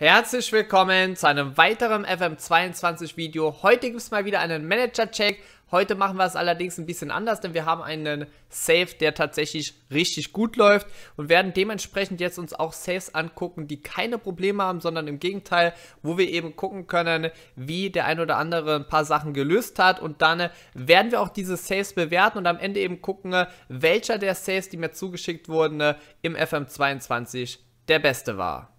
Herzlich willkommen zu einem weiteren FM22 Video. Heute gibt es mal wieder einen Manager-Check. Heute machen wir es allerdings ein bisschen anders, denn wir haben einen Save, der tatsächlich richtig gut läuft und werden dementsprechend jetzt uns auch Saves angucken, die keine Probleme haben, sondern im Gegenteil, wo wir eben gucken können, wie der ein oder andere ein paar Sachen gelöst hat und dann werden wir auch diese Saves bewerten und am Ende eben gucken, welcher der Saves, die mir zugeschickt wurden, im FM22 der beste war.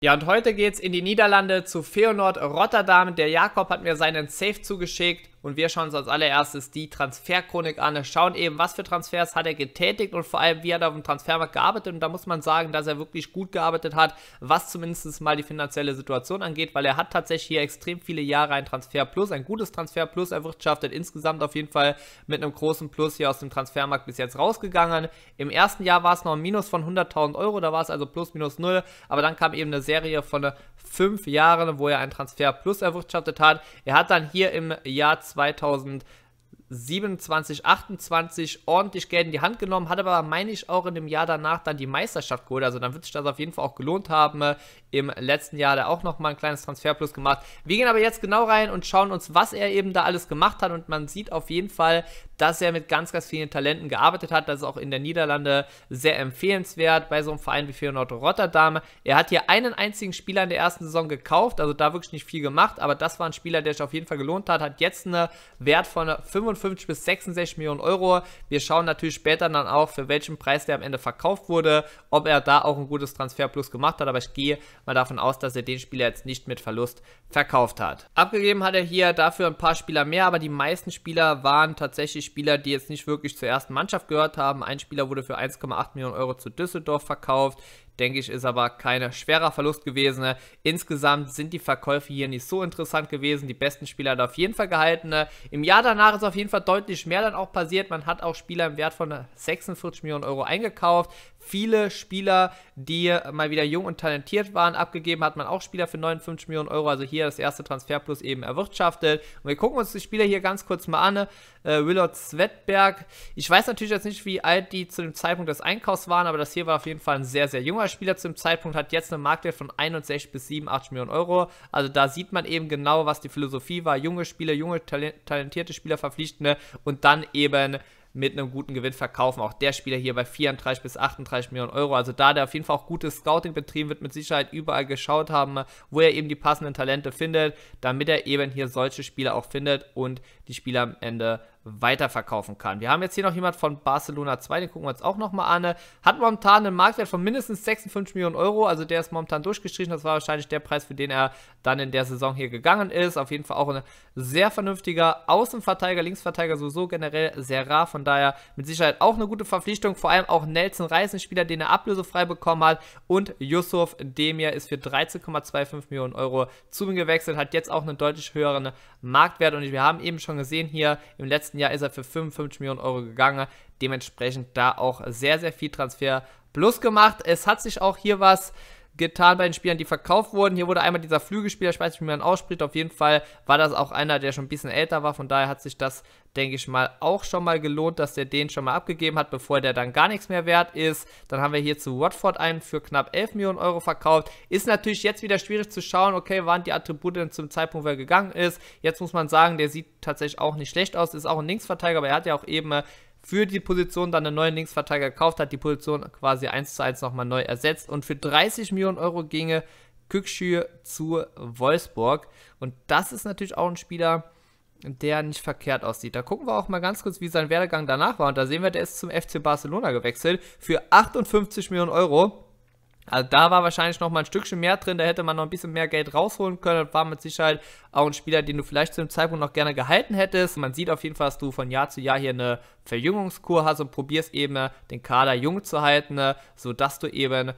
Ja, und heute geht's in die Niederlande zu Feyenoord Rotterdam. Der Jakob hat mir seinen Safe zugeschickt und wir schauen uns als allererstes die Transferchronik an, schauen eben, was für Transfers hat er getätigt und vor allem, wie hat er auf dem Transfermarkt gearbeitet. Und da muss man sagen, dass er wirklich gut gearbeitet hat, was zumindest mal die finanzielle Situation angeht, weil er hat tatsächlich hier extrem viele Jahre ein Transfer Plus, ein gutes Transfer Plus erwirtschaftet. Insgesamt auf jeden Fall mit einem großen Plus hier aus dem Transfermarkt bis jetzt rausgegangen. Im ersten Jahr war es noch ein Minus von 100.000 Euro, da war es also plus minus null. Aber dann kam eben eine Serie von fünf Jahren, wo er ein Transfer Plus erwirtschaftet hat. Er hat dann hier im Jahr 2 2027, 27, 28 ordentlich Geld in die Hand genommen, hat aber, meine ich, auch in dem Jahr danach dann die Meisterschaft geholt. Also dann wird sich das auf jeden Fall auch gelohnt haben. Äh, Im letzten Jahr hat er auch nochmal ein kleines Transferplus gemacht. Wir gehen aber jetzt genau rein und schauen uns, was er eben da alles gemacht hat. Und man sieht auf jeden Fall, dass er mit ganz, ganz vielen Talenten gearbeitet hat. Das ist auch in der Niederlande sehr empfehlenswert bei so einem Verein wie Feyenoord Rotterdam. Er hat hier einen einzigen Spieler in der ersten Saison gekauft, also da wirklich nicht viel gemacht, aber das war ein Spieler, der sich auf jeden Fall gelohnt hat, hat jetzt einen Wert von 55 bis 66 Millionen Euro. Wir schauen natürlich später dann auch, für welchen Preis der am Ende verkauft wurde, ob er da auch ein gutes Transferplus gemacht hat, aber ich gehe mal davon aus, dass er den Spieler jetzt nicht mit Verlust verkauft hat. Abgegeben hat er hier dafür ein paar Spieler mehr, aber die meisten Spieler waren tatsächlich Spieler, die jetzt nicht wirklich zur ersten Mannschaft gehört haben. Ein Spieler wurde für 1,8 Millionen Euro zu Düsseldorf verkauft. Denke ich, ist aber kein schwerer Verlust gewesen. Insgesamt sind die Verkäufe hier nicht so interessant gewesen. Die besten Spieler hat auf jeden Fall gehalten. Im Jahr danach ist auf jeden Fall deutlich mehr dann auch passiert. Man hat auch Spieler im Wert von 46 Millionen Euro eingekauft viele Spieler, die mal wieder jung und talentiert waren. Abgegeben hat man auch Spieler für 59 Millionen Euro, also hier das erste Transferplus eben erwirtschaftet. Und wir gucken uns die Spieler hier ganz kurz mal an. Äh, Willard Svedberg. Ich weiß natürlich jetzt nicht, wie alt die zu dem Zeitpunkt des Einkaufs waren, aber das hier war auf jeden Fall ein sehr, sehr junger Spieler zum Zeitpunkt, hat jetzt eine Marktwert von 61 bis 87 Millionen Euro. Also da sieht man eben genau, was die Philosophie war. Junge Spieler, junge, talentierte Spieler verpflichtende und dann eben mit einem guten Gewinn verkaufen. Auch der Spieler hier bei 34 bis 38 Millionen Euro. Also da der auf jeden Fall auch gutes Scouting betrieben wird, mit Sicherheit überall geschaut haben, wo er eben die passenden Talente findet, damit er eben hier solche Spieler auch findet und die Spieler am Ende weiterverkaufen kann. Wir haben jetzt hier noch jemand von Barcelona 2, den gucken wir uns auch nochmal an. Hat momentan einen Marktwert von mindestens 56 Millionen Euro, also der ist momentan durchgestrichen. Das war wahrscheinlich der Preis, für den er dann in der Saison hier gegangen ist. Auf jeden Fall auch ein sehr vernünftiger Außenverteidiger, Linksverteidiger sowieso generell sehr rar. Von daher mit Sicherheit auch eine gute Verpflichtung. Vor allem auch Nelson Reis, ein Spieler, den er ablösefrei bekommen hat. Und Yusuf Demir ist für 13,25 Millionen Euro zu ihm gewechselt, hat jetzt auch einen deutlich höheren Marktwert. Und wir haben eben schon gesehen hier. Im letzten Jahr ist er für 55 Millionen Euro gegangen. Dementsprechend da auch sehr, sehr viel Transfer plus gemacht. Es hat sich auch hier was getan bei den Spielern, die verkauft wurden. Hier wurde einmal dieser Flügelspieler, ich weiß nicht, wie man ausspricht, auf jeden Fall war das auch einer, der schon ein bisschen älter war. Von daher hat sich das, denke ich mal, auch schon mal gelohnt, dass der den schon mal abgegeben hat, bevor der dann gar nichts mehr wert ist. Dann haben wir hier zu Watford einen für knapp 11 Millionen Euro verkauft. Ist natürlich jetzt wieder schwierig zu schauen, okay, waren die Attribute denn zum Zeitpunkt, wo er gegangen ist. Jetzt muss man sagen, der sieht tatsächlich auch nicht schlecht aus, ist auch ein Linksverteidiger, aber er hat ja auch eben äh, für die Position dann einen neuen Linksverteidiger gekauft, hat die Position quasi 1 zu 1 nochmal neu ersetzt und für 30 Millionen Euro ginge Kükschür zu Wolfsburg. Und das ist natürlich auch ein Spieler, der nicht verkehrt aussieht. Da gucken wir auch mal ganz kurz, wie sein Werdegang danach war. Und da sehen wir, der ist zum FC Barcelona gewechselt für 58 Millionen Euro. Also da war wahrscheinlich noch mal ein Stückchen mehr drin, da hätte man noch ein bisschen mehr Geld rausholen können. Das war mit Sicherheit auch ein Spieler, den du vielleicht zu dem Zeitpunkt noch gerne gehalten hättest. Man sieht auf jeden Fall, dass du von Jahr zu Jahr hier eine Verjüngungskur hast und probierst eben den Kader jung zu halten, ne, sodass du eben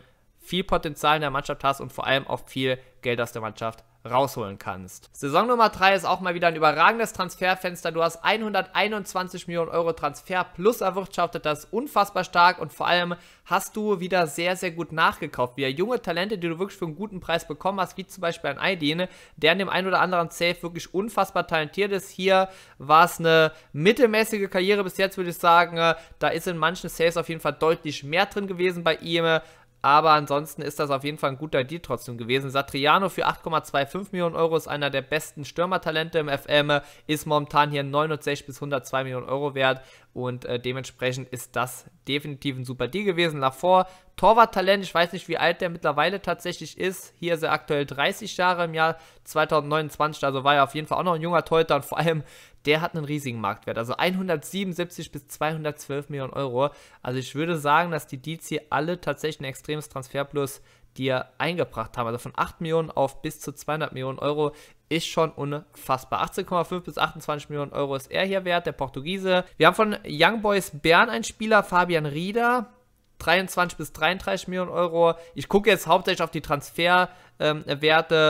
viel Potenzial in der Mannschaft hast und vor allem auch viel Geld aus der Mannschaft rausholen kannst. Saison Nummer 3 ist auch mal wieder ein überragendes Transferfenster. Du hast 121 Millionen Euro Transfer plus erwirtschaftet, das ist unfassbar stark und vor allem hast du wieder sehr, sehr gut nachgekauft. Wieder junge Talente, die du wirklich für einen guten Preis bekommen hast, wie zum Beispiel ein Aidine, der an dem einen oder anderen Safe wirklich unfassbar talentiert ist. Hier war es eine mittelmäßige Karriere bis jetzt, würde ich sagen. Da ist in manchen Saves auf jeden Fall deutlich mehr drin gewesen bei ihm, aber ansonsten ist das auf jeden Fall ein guter Deal trotzdem gewesen. Satriano für 8,25 Millionen Euro ist einer der besten Stürmertalente im FM, ist momentan hier 69 bis 102 Millionen Euro wert. Und äh, dementsprechend ist das definitiv ein super Deal gewesen. Davor Torwarttalent, ich weiß nicht, wie alt der mittlerweile tatsächlich ist. Hier ist er aktuell 30 Jahre im Jahr 2029, also war er auf jeden Fall auch noch ein junger Torhüter und vor allem, der hat einen riesigen Marktwert, also 177 bis 212 Millionen Euro. Also ich würde sagen, dass die Deals hier alle tatsächlich ein extremes Transferplus dir eingebracht haben. Also von 8 Millionen auf bis zu 200 Millionen Euro ist schon unfassbar. 18,5 bis 28 Millionen Euro ist er hier wert, der Portugiese. Wir haben von Young Boys Bern einen Spieler, Fabian Rieder. 23 bis 33 Millionen Euro. Ich gucke jetzt hauptsächlich auf die Transferwerte,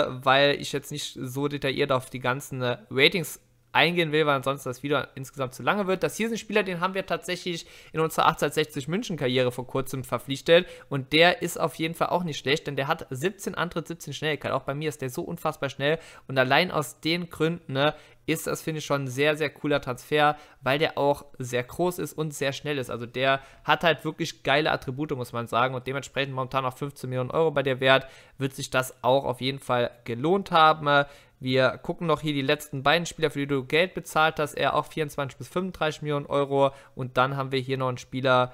ähm, weil ich jetzt nicht so detailliert auf die ganzen äh, Ratings eingehen will, weil ansonsten das Video insgesamt zu lange wird. Das hier ist ein Spieler, den haben wir tatsächlich in unserer 1860 München Karriere vor kurzem verpflichtet und der ist auf jeden Fall auch nicht schlecht, denn der hat 17 Antritt, 17 Schnelligkeit. Auch bei mir ist der so unfassbar schnell und allein aus den Gründen ne, ist das, finde ich, schon ein sehr, sehr cooler Transfer, weil der auch sehr groß ist und sehr schnell ist. Also der hat halt wirklich geile Attribute, muss man sagen. Und dementsprechend momentan auch 15 Millionen Euro bei der Wert, wird sich das auch auf jeden Fall gelohnt haben. Wir gucken noch hier die letzten beiden Spieler, für die du Geld bezahlt hast. Er auch 24 bis 35 Millionen Euro. Und dann haben wir hier noch einen Spieler,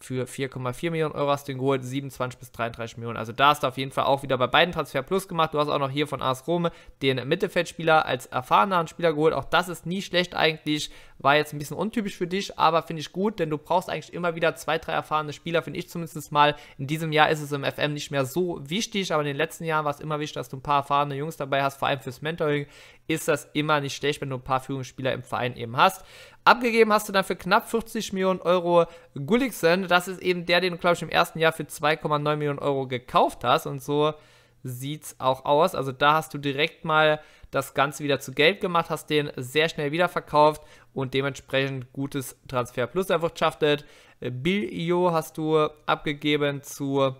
für 4,4 Millionen Euro hast du ihn geholt, 27 bis 33 Millionen. Also da hast du auf jeden Fall auch wieder bei beiden Transfer Plus gemacht. Du hast auch noch hier von AS Rome den Mittelfeldspieler als erfahreneren Spieler geholt. Auch das ist nie schlecht eigentlich. War jetzt ein bisschen untypisch für dich, aber finde ich gut, denn du brauchst eigentlich immer wieder zwei, drei erfahrene Spieler, finde ich zumindest mal. In diesem Jahr ist es im FM nicht mehr so wichtig, aber in den letzten Jahren war es immer wichtig, dass du ein paar erfahrene Jungs dabei hast. Vor allem fürs Mentoring ist das immer nicht schlecht, wenn du ein paar Führungsspieler im Verein eben hast. Abgegeben hast du dann für knapp 40 Millionen Euro Gulliksen. Das ist eben der, den du, glaube ich, im ersten Jahr für 2,9 Millionen Euro gekauft hast. Und so sieht es auch aus. Also da hast du direkt mal das Ganze wieder zu Geld gemacht, hast den sehr schnell wiederverkauft und dementsprechend gutes Transfer plus erwirtschaftet. Billio hast du abgegeben zu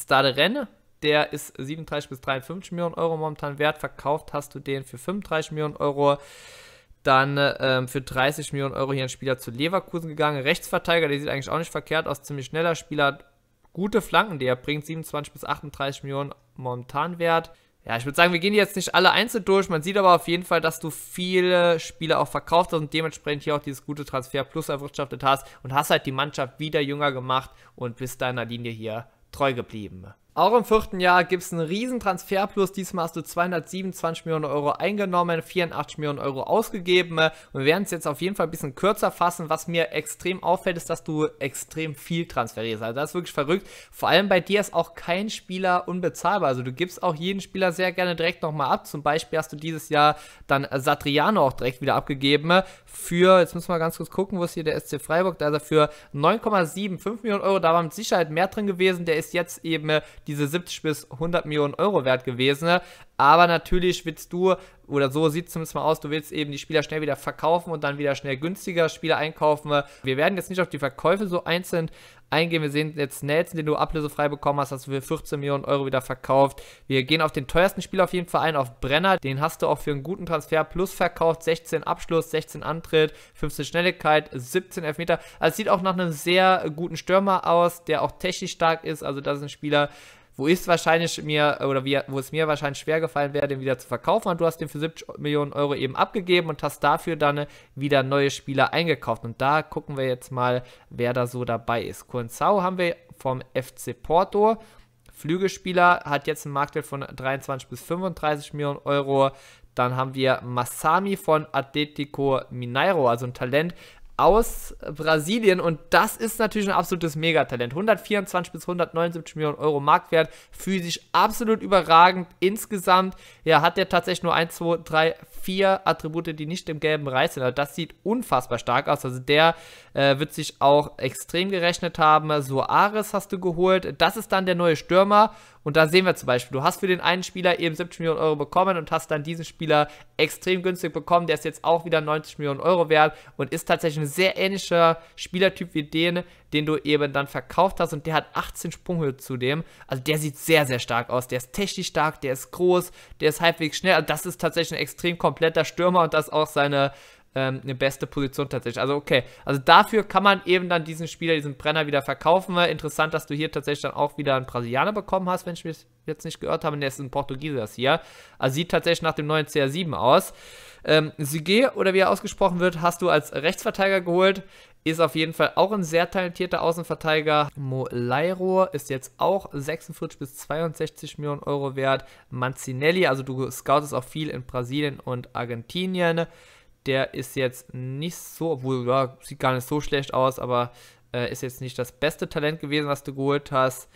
Stade Rennes. Der ist 37 bis 53 Millionen Euro momentan wert. Verkauft hast du den für 35 Millionen Euro. Dann ähm, für 30 Millionen Euro hier ein Spieler zu Leverkusen gegangen. Rechtsverteidiger, der sieht eigentlich auch nicht verkehrt aus. Ziemlich schneller Spieler, gute Flanken, der bringt 27 bis 38 Millionen momentan wert. Ja, ich würde sagen, wir gehen jetzt nicht alle einzeln durch. Man sieht aber auf jeden Fall, dass du viele Spieler auch verkauft hast und dementsprechend hier auch dieses gute Transfer plus erwirtschaftet hast und hast halt die Mannschaft wieder jünger gemacht und bist deiner Linie hier treu geblieben. Auch im vierten Jahr gibt es einen riesen Transferplus. Diesmal hast du 227 Millionen Euro eingenommen, 84 Millionen Euro ausgegeben. Und wir werden es jetzt auf jeden Fall ein bisschen kürzer fassen. Was mir extrem auffällt, ist, dass du extrem viel transferierst. Also das ist wirklich verrückt. Vor allem bei dir ist auch kein Spieler unbezahlbar. Also du gibst auch jeden Spieler sehr gerne direkt nochmal ab. Zum Beispiel hast du dieses Jahr dann Satriano auch direkt wieder abgegeben. Für, jetzt müssen wir ganz kurz gucken, wo ist hier der SC Freiburg? Also für 9,75 Millionen Euro. Da war mit Sicherheit mehr drin gewesen. Der ist jetzt eben diese 70 bis 100 Millionen Euro wert gewesen. Aber natürlich willst du, oder so sieht es zumindest mal aus, du willst eben die Spieler schnell wieder verkaufen und dann wieder schnell günstiger Spieler einkaufen. Wir werden jetzt nicht auf die Verkäufe so einzeln eingehen. Wir sehen jetzt Nelson, den du ablösefrei bekommen hast, hast du für 14 Millionen Euro wieder verkauft. Wir gehen auf den teuersten Spieler auf jeden Fall ein, auf Brenner. Den hast du auch für einen guten Transfer plus verkauft. 16 Abschluss, 16 Antritt, 15 Schnelligkeit, 17 Elfmeter. Also sieht auch nach einem sehr guten Stürmer aus, der auch technisch stark ist. Also das ist ein Spieler, wo ist wahrscheinlich mir oder wie, wo es mir wahrscheinlich schwer gefallen wäre, den wieder zu verkaufen. Und du hast den für 70 Millionen Euro eben abgegeben und hast dafür dann wieder neue Spieler eingekauft. Und da gucken wir jetzt mal, wer da so dabei ist. Kurenzau haben wir vom FC Porto. Flügelspieler hat jetzt einen Marktwert von 23 bis 35 Millionen Euro. Dann haben wir Masami von Atletico Mineiro, also ein Talent, aus Brasilien und das ist natürlich ein absolutes Megatalent. 124 bis 179 Millionen Euro Marktwert, physisch absolut überragend. Insgesamt ja, hat er tatsächlich nur 1, 2, 3, 4 Attribute, die nicht im gelben Bereich sind. Also das sieht unfassbar stark aus. Also der äh, wird sich auch extrem gerechnet haben. Soares hast du geholt. Das ist dann der neue Stürmer. Und da sehen wir zum Beispiel, du hast für den einen Spieler eben 70 Millionen Euro bekommen und hast dann diesen Spieler extrem günstig bekommen. Der ist jetzt auch wieder 90 Millionen Euro wert und ist tatsächlich eine sehr ähnlicher Spielertyp wie den, den du eben dann verkauft hast. Und der hat 18 Sprunghöhe zudem. Also der sieht sehr, sehr stark aus. Der ist technisch stark, der ist groß, der ist halbwegs schnell. Also das ist tatsächlich ein extrem kompletter Stürmer und das auch seine ähm, eine beste Position tatsächlich. Also okay, also dafür kann man eben dann diesen Spieler, diesen Brenner wieder verkaufen. Interessant, dass du hier tatsächlich dann auch wieder einen Brasilianer bekommen hast, wenn ich mich jetzt nicht gehört habe. Der ist ein Portugieser hier. Also sieht tatsächlich nach dem neuen CR7 aus. Ähm, Sige, oder wie er ausgesprochen wird, hast du als Rechtsverteidiger geholt. Ist auf jeden Fall auch ein sehr talentierter Außenverteidiger. Molairo ist jetzt auch 46 bis 62 Millionen Euro wert. Mancinelli, also du scoutest auch viel in Brasilien und Argentinien. Der ist jetzt nicht so, obwohl, ja, sieht gar nicht so schlecht aus, aber äh, ist jetzt nicht das beste Talent gewesen, was du geholt hast.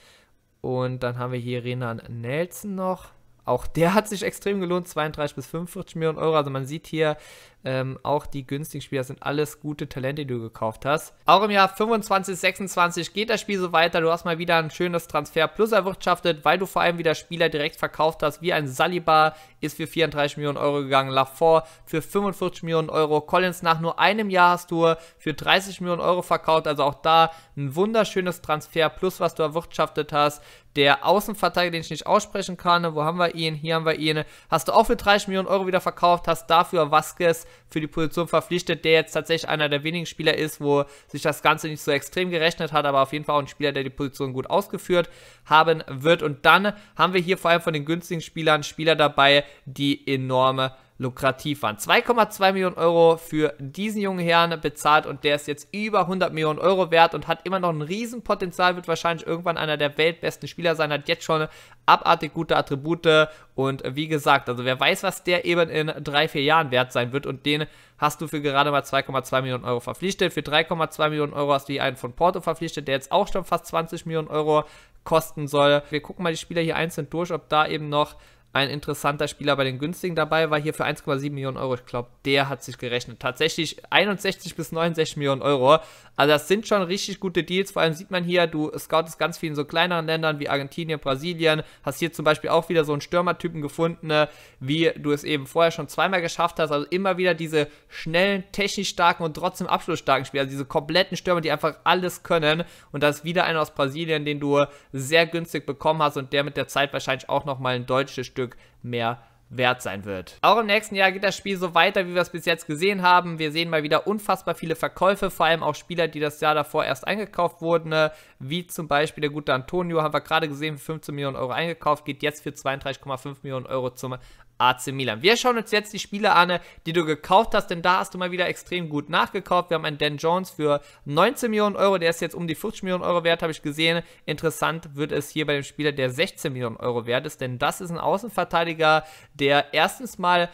Und dann haben wir hier Renan Nelson noch. Auch der hat sich extrem gelohnt, 32 bis 45 Millionen Euro. Also man sieht hier ähm, auch die günstigen Spieler sind alles gute Talente, die du gekauft hast. Auch im Jahr 25, 26 geht das Spiel so weiter. Du hast mal wieder ein schönes Transfer plus erwirtschaftet, weil du vor allem wieder Spieler direkt verkauft hast. Wie ein Saliba ist für 34 Millionen Euro gegangen, Lafort für 45 Millionen Euro, Collins nach nur einem Jahr hast du für 30 Millionen Euro verkauft. Also auch da ein wunderschönes Transfer plus, was du erwirtschaftet hast der Außenverteidiger, den ich nicht aussprechen kann. Wo haben wir ihn? Hier haben wir ihn. Hast du auch für 30 Millionen Euro wieder verkauft, hast dafür Vasquez für die Position verpflichtet, der jetzt tatsächlich einer der wenigen Spieler ist, wo sich das Ganze nicht so extrem gerechnet hat, aber auf jeden Fall auch ein Spieler, der die Position gut ausgeführt haben wird. Und dann haben wir hier vor allem von den günstigen Spielern Spieler dabei, die enorme lukrativ waren. 2,2 Millionen Euro für diesen jungen Herrn bezahlt und der ist jetzt über 100 Millionen Euro wert und hat immer noch ein Riesenpotenzial, wird wahrscheinlich irgendwann einer der weltbesten Spieler sein, hat jetzt schon abartig gute Attribute und wie gesagt, also wer weiß, was der eben in drei, vier Jahren wert sein wird und den hast du für gerade mal 2,2 Millionen Euro verpflichtet. Für 3,2 Millionen Euro hast du hier einen von Porto verpflichtet, der jetzt auch schon fast 20 Millionen Euro kosten soll. Wir gucken mal die Spieler hier einzeln durch, ob da eben noch ein interessanter Spieler bei den günstigen dabei war, hier für 1,7 Millionen Euro. Ich glaube, der hat sich gerechnet. Tatsächlich 61 bis 69 Millionen Euro. Also das sind schon richtig gute Deals. Vor allem sieht man hier, du scoutest ganz viel in so kleineren Ländern wie Argentinien, Brasilien. Hast hier zum Beispiel auch wieder so einen Stürmertypen gefunden, ne, wie du es eben vorher schon zweimal geschafft hast. Also immer wieder diese schnellen, technisch starken und trotzdem abschlussstarken Spieler. Also diese kompletten Stürmer, die einfach alles können. Und da ist wieder einer aus Brasilien, den du sehr günstig bekommen hast und der mit der Zeit wahrscheinlich auch nochmal ein deutsches Stürmer Stück mehr wert sein wird. Auch im nächsten Jahr geht das Spiel so weiter, wie wir es bis jetzt gesehen haben. Wir sehen mal wieder unfassbar viele Verkäufe, vor allem auch Spieler, die das Jahr davor erst eingekauft wurden, ne? wie zum Beispiel der gute Antonio, haben wir gerade gesehen, für 15 Millionen Euro eingekauft, geht jetzt für 32,5 Millionen Euro zum AC Milan. Wir schauen uns jetzt die Spiele an, die du gekauft hast, denn da hast du mal wieder extrem gut nachgekauft. Wir haben einen Dan Jones für 19 Millionen Euro, der ist jetzt um die 40 Millionen Euro wert, habe ich gesehen. Interessant wird es hier bei dem Spieler, der 16 Millionen Euro wert ist, denn das ist ein Außenverteidiger, der erstens mal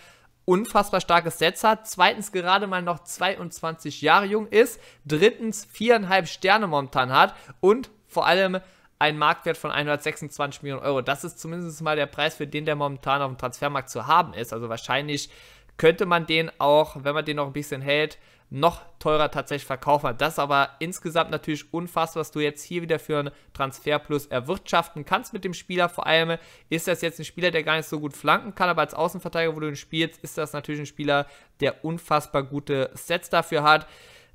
unfassbar starkes Sets hat, zweitens gerade mal noch 22 Jahre jung ist, drittens viereinhalb Sterne momentan hat und vor allem einen Marktwert von 126 Millionen Euro. Das ist zumindest mal der Preis, für den der momentan auf dem Transfermarkt zu haben ist. Also wahrscheinlich könnte man den auch, wenn man den noch ein bisschen hält, noch teurer tatsächlich verkaufen. Das ist aber insgesamt natürlich unfassbar, was du jetzt hier wieder für einen Transferplus erwirtschaften kannst mit dem Spieler. Vor allem ist das jetzt ein Spieler, der gar nicht so gut flanken kann, aber als Außenverteidiger, wo du ihn spielst, ist das natürlich ein Spieler, der unfassbar gute Sets dafür hat.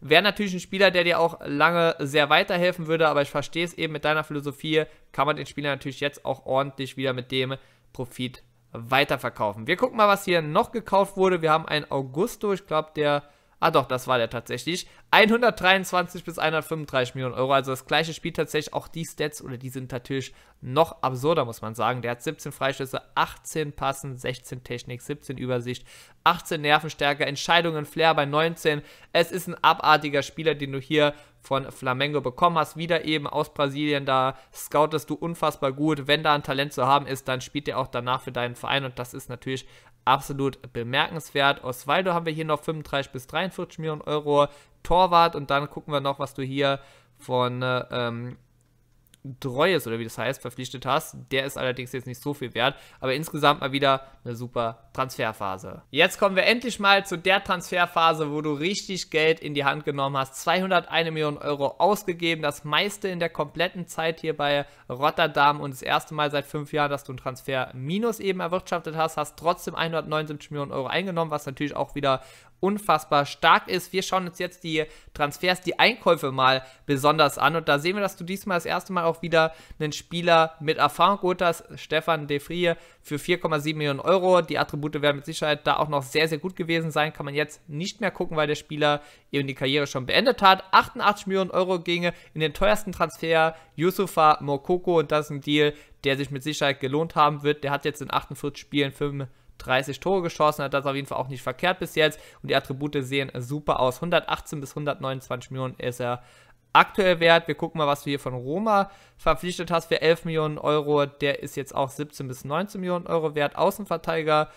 Wäre natürlich ein Spieler, der dir auch lange sehr weiterhelfen würde, aber ich verstehe es eben mit deiner Philosophie, kann man den Spieler natürlich jetzt auch ordentlich wieder mit dem Profit weiterverkaufen. Wir gucken mal, was hier noch gekauft wurde. Wir haben einen Augusto, ich glaube, der Ah doch, das war der tatsächlich. 123 bis 135 Millionen Euro. Also das gleiche Spiel tatsächlich. Auch die Stats oder die sind natürlich noch absurder, muss man sagen. Der hat 17 Freistöße, 18 Passen, 16 Technik, 17 Übersicht, 18 Nervenstärke, Entscheidungen, Flair bei 19. Es ist ein abartiger Spieler, den du hier von Flamengo bekommen hast. Wieder eben aus Brasilien, da scoutest du unfassbar gut. Wenn da ein Talent zu haben ist, dann spielt er auch danach für deinen Verein und das ist natürlich absolut bemerkenswert. Osvaldo haben wir hier noch 35 bis 43 Millionen Euro Torwart und dann gucken wir noch, was du hier von äh, ähm, Dreues oder wie das heißt, verpflichtet hast. Der ist allerdings jetzt nicht so viel wert, aber insgesamt mal wieder eine super Transferphase. Jetzt kommen wir endlich mal zu der Transferphase, wo du richtig Geld in die Hand genommen hast. 201 Millionen Euro ausgegeben, das meiste in der kompletten Zeit hier bei Rotterdam und das erste Mal seit fünf Jahren, dass du einen Transfer minus eben erwirtschaftet hast, hast trotzdem 179 Millionen Euro eingenommen, was natürlich auch wieder unfassbar stark ist. Wir schauen uns jetzt die Transfers, die Einkäufe mal besonders an. Und da sehen wir, dass du diesmal das erste Mal auch wieder einen Spieler mit Erfahrung geholt hast, Stefan De Vrie, für 4,7 Millionen Euro. Die Attribute werden mit Sicherheit da auch noch sehr, sehr gut gewesen sein. Kann man jetzt nicht mehr gucken, weil der Spieler eben die Karriere schon beendet hat. 88 Millionen Euro ginge in den teuersten Transfer Yusufa Mokoko. Und das ist ein Deal, der sich mit Sicherheit gelohnt haben wird. Der hat jetzt in 48 Spielen 5 Millionen 30 Tore geschossen hat, das ist auf jeden Fall auch nicht verkehrt bis jetzt und die Attribute sehen super aus. 118 bis 129 Millionen ist er aktuell wert. Wir gucken mal, was du hier von Roma verpflichtet hast für 11 Millionen Euro. Der ist jetzt auch 17 bis 19 Millionen Euro wert. Außenverteidiger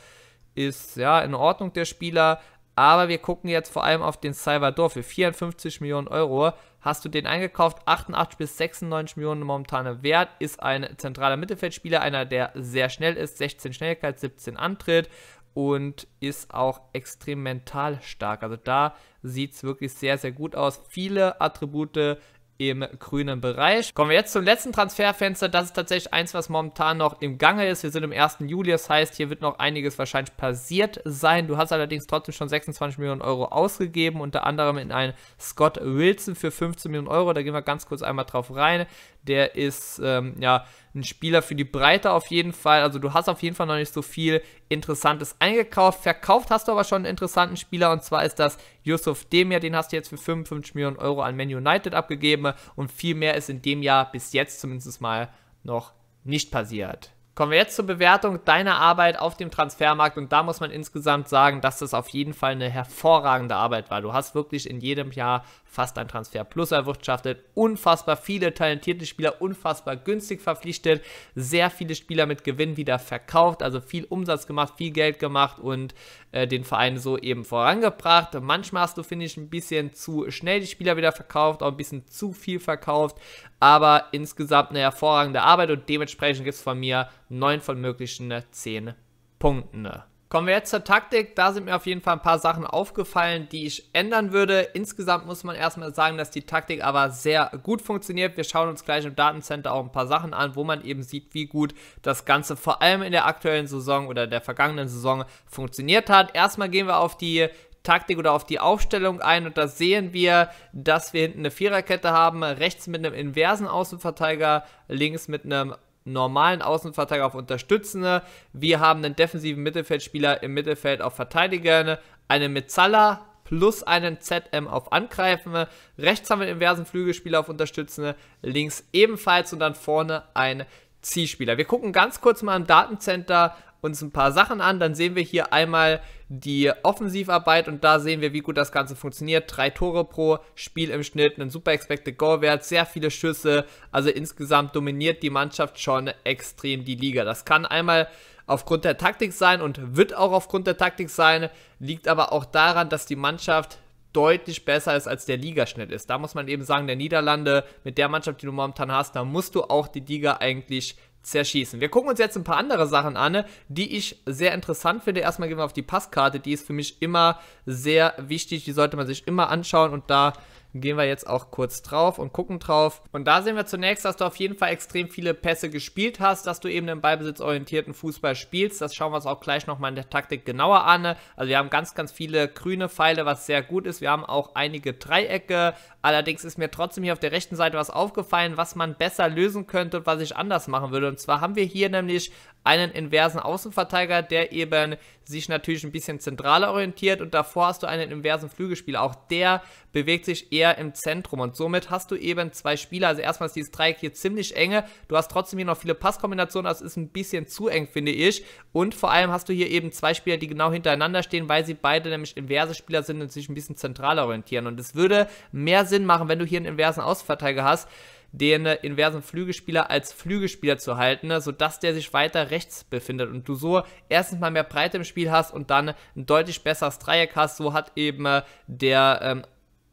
ist ja in Ordnung der Spieler, aber wir gucken jetzt vor allem auf den Salvador für 54 Millionen Euro hast du den eingekauft. 88 bis 96 Millionen momentane Wert, ist ein zentraler Mittelfeldspieler, einer, der sehr schnell ist, 16 Schnelligkeit, 17 Antritt und ist auch extrem mental stark. Also da sieht es wirklich sehr, sehr gut aus. Viele Attribute im grünen Bereich. Kommen wir jetzt zum letzten Transferfenster. Das ist tatsächlich eins, was momentan noch im Gange ist. Wir sind im 1. Juli, das heißt, hier wird noch einiges wahrscheinlich passiert sein. Du hast allerdings trotzdem schon 26 Millionen Euro ausgegeben, unter anderem in einen Scott Wilson für 15 Millionen Euro. Da gehen wir ganz kurz einmal drauf rein der ist ähm, ja ein Spieler für die Breite auf jeden Fall. Also du hast auf jeden Fall noch nicht so viel Interessantes eingekauft. Verkauft hast du aber schon einen interessanten Spieler und zwar ist das Yusuf Demir. Den hast du jetzt für 55 Millionen Euro an Man United abgegeben und viel mehr ist in dem Jahr bis jetzt zumindest mal noch nicht passiert. Kommen wir jetzt zur Bewertung deiner Arbeit auf dem Transfermarkt und da muss man insgesamt sagen, dass das auf jeden Fall eine hervorragende Arbeit war. Du hast wirklich in jedem Jahr fast ein Transfer plus erwirtschaftet, unfassbar viele talentierte Spieler unfassbar günstig verpflichtet, sehr viele Spieler mit Gewinn wieder verkauft, also viel Umsatz gemacht, viel Geld gemacht und äh, den Verein so eben vorangebracht. Manchmal hast du, finde ich, ein bisschen zu schnell die Spieler wieder verkauft, auch ein bisschen zu viel verkauft, aber insgesamt eine hervorragende Arbeit und dementsprechend gibt es von mir 9 von möglichen 10 Punkten. Kommen wir jetzt zur Taktik. Da sind mir auf jeden Fall ein paar Sachen aufgefallen, die ich ändern würde. Insgesamt muss man erstmal sagen, dass die Taktik aber sehr gut funktioniert. Wir schauen uns gleich im Datencenter auch ein paar Sachen an, wo man eben sieht, wie gut das Ganze vor allem in der aktuellen Saison oder der vergangenen Saison funktioniert hat. Erstmal gehen wir auf die Taktik oder auf die Aufstellung ein und da sehen wir, dass wir hinten eine Viererkette haben, rechts mit einem inversen Außenverteidiger, links mit einem normalen Außenverteidiger auf Unterstützende. Wir haben einen defensiven Mittelfeldspieler im Mittelfeld auf Verteidigerne, einen Metzala plus einen ZM auf Angreifende. Rechts haben wir einen inversen Flügelspieler auf Unterstützende, links ebenfalls und dann vorne ein Zielspieler. Wir gucken ganz kurz mal im Datencenter uns ein paar Sachen an. Dann sehen wir hier einmal die Offensivarbeit und da sehen wir, wie gut das Ganze funktioniert. Drei Tore pro Spiel im Schnitt, einen super Expected Goal Wert, sehr viele Schüsse. Also insgesamt dominiert die Mannschaft schon extrem die Liga. Das kann einmal aufgrund der Taktik sein und wird auch aufgrund der Taktik sein, liegt aber auch daran, dass die Mannschaft deutlich besser ist, als der Ligaschnitt ist. Da muss man eben sagen, der Niederlande, mit der Mannschaft, die du momentan hast, da musst du auch die Liga eigentlich zerschießen. Wir gucken uns jetzt ein paar andere Sachen an, die ich sehr interessant finde. Erstmal gehen wir auf die Passkarte, die ist für mich immer sehr wichtig, die sollte man sich immer anschauen und da Gehen wir jetzt auch kurz drauf und gucken drauf. Und da sehen wir zunächst, dass du auf jeden Fall extrem viele Pässe gespielt hast, dass du eben den ballbesitzorientierten Fußball spielst. Das schauen wir uns auch gleich nochmal in der Taktik genauer an. Also wir haben ganz, ganz viele grüne Pfeile, was sehr gut ist. Wir haben auch einige Dreiecke. Allerdings ist mir trotzdem hier auf der rechten Seite was aufgefallen, was man besser lösen könnte und was ich anders machen würde. Und zwar haben wir hier nämlich einen inversen Außenverteidiger, der eben sich natürlich ein bisschen zentraler orientiert und davor hast du einen inversen Flügelspieler. Auch der bewegt sich eher im Zentrum und somit hast du eben zwei Spieler. Also erstmal ist dieses Dreieck hier ziemlich enge. Du hast trotzdem hier noch viele Passkombinationen, das ist ein bisschen zu eng, finde ich. Und vor allem hast du hier eben zwei Spieler, die genau hintereinander stehen, weil sie beide nämlich inverse Spieler sind und sich ein bisschen zentraler orientieren. Und es würde mehr Sinn machen, wenn du hier einen inversen Außenverteidiger hast, den inversen Flügelspieler als Flügelspieler zu halten, ne, sodass der sich weiter rechts befindet und du so erstens mal mehr Breite im Spiel hast und dann ein deutlich besseres Dreieck hast. So hat eben äh, der ähm,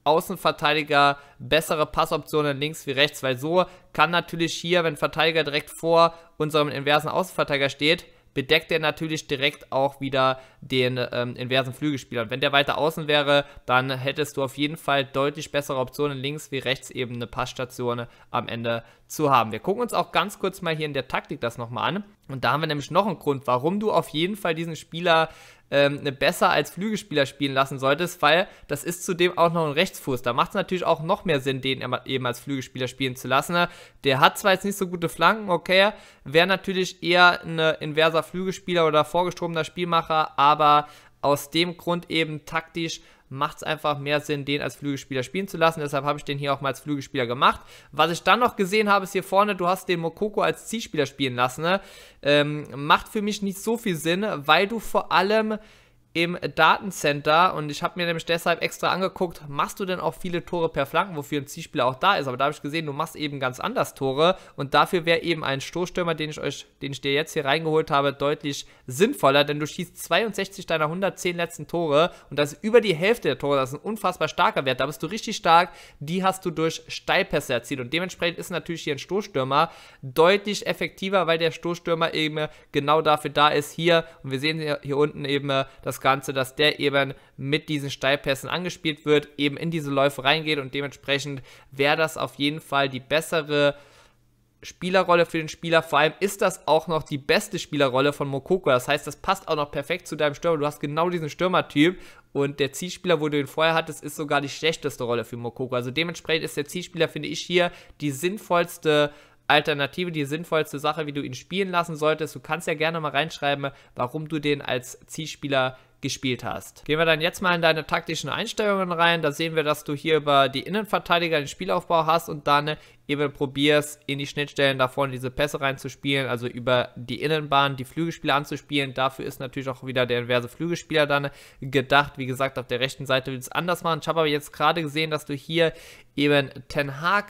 Außenverteidiger bessere Passoptionen links wie rechts, weil so kann natürlich hier, wenn Verteidiger direkt vor unserem inversen Außenverteidiger steht, bedeckt er natürlich direkt auch wieder den ähm, inversen Flügelspieler. Und wenn der weiter außen wäre, dann hättest du auf jeden Fall deutlich bessere Optionen links wie rechts eben eine Passstation am Ende zu haben. Wir gucken uns auch ganz kurz mal hier in der Taktik das nochmal an. Und da haben wir nämlich noch einen Grund, warum du auf jeden Fall diesen Spieler ähm, ne, besser als Flügelspieler spielen lassen solltest, weil das ist zudem auch noch ein Rechtsfuß. Da macht es natürlich auch noch mehr Sinn, den eben als Flügelspieler spielen zu lassen. Ne? Der hat zwar jetzt nicht so gute Flanken, okay, wäre natürlich eher ein äh, inverser Flügelspieler oder vorgestromener Spielmacher, aber aus dem Grund eben taktisch macht es einfach mehr Sinn, den als Flügelspieler spielen zu lassen. Deshalb habe ich den hier auch mal als Flügelspieler gemacht. Was ich dann noch gesehen habe, ist hier vorne, du hast den Mokoko als Zielspieler spielen lassen. Ne? Ähm, macht für mich nicht so viel Sinn, weil du vor allem im Datencenter und ich habe mir nämlich deshalb extra angeguckt, machst du denn auch viele Tore per Flanken, wofür ein Zielspieler auch da ist, aber da habe ich gesehen, du machst eben ganz anders Tore und dafür wäre eben ein Stoßstürmer, den ich euch, den ich dir jetzt hier reingeholt habe, deutlich sinnvoller, denn du schießt 62 deiner 110 letzten Tore und das ist über die Hälfte der Tore, das ist ein unfassbar starker Wert, da bist du richtig stark, die hast du durch Steilpässe erzielt und dementsprechend ist natürlich hier ein Stoßstürmer deutlich effektiver, weil der Stoßstürmer eben genau dafür da ist, hier und wir sehen hier, unten eben äh, das Ganze, dass der eben mit diesen Steilpässen angespielt wird, eben in diese Läufe reingeht und dementsprechend wäre das auf jeden Fall die bessere Spielerrolle für den Spieler. Vor allem ist das auch noch die beste Spielerrolle von Mokoko. Das heißt, das passt auch noch perfekt zu deinem Stürmer. Du hast genau diesen Stürmertyp und der Zielspieler, wo du ihn vorher hattest, ist sogar die schlechteste Rolle für Mokoko. Also dementsprechend ist der Zielspieler, finde ich, hier die sinnvollste Rolle. Alternative, die sinnvollste Sache, wie du ihn spielen lassen solltest. Du kannst ja gerne mal reinschreiben, warum du den als Zielspieler gespielt hast. Gehen wir dann jetzt mal in deine taktischen Einstellungen rein. Da sehen wir, dass du hier über die Innenverteidiger den Spielaufbau hast und dann eben probierst, in die Schnittstellen da vorne diese Pässe reinzuspielen, also über die Innenbahn die Flügelspieler anzuspielen. Dafür ist natürlich auch wieder der inverse Flügelspieler dann gedacht. Wie gesagt, auf der rechten Seite willst du es anders machen. Ich habe aber jetzt gerade gesehen, dass du hier eben Ten Hag